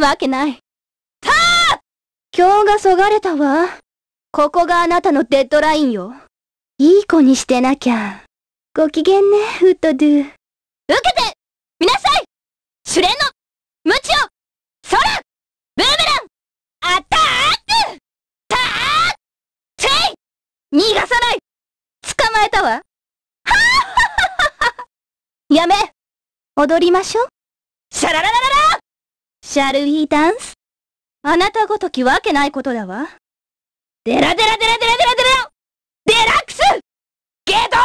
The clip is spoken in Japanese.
わけない。たー今日がそがれたわ。ここがあなたのデッドラインよ。いい子にしてなきゃ。ご機嫌ね、ウッドドゥ。受けてみなさい主練の無知をそらブーメランアタックたーせい逃がさない捕まえたわははははやめ踊りましょうシャラララララシャルウィー e ンスあなたごときわけないことだわ。デラデラデラデラデラデラデラックスゲート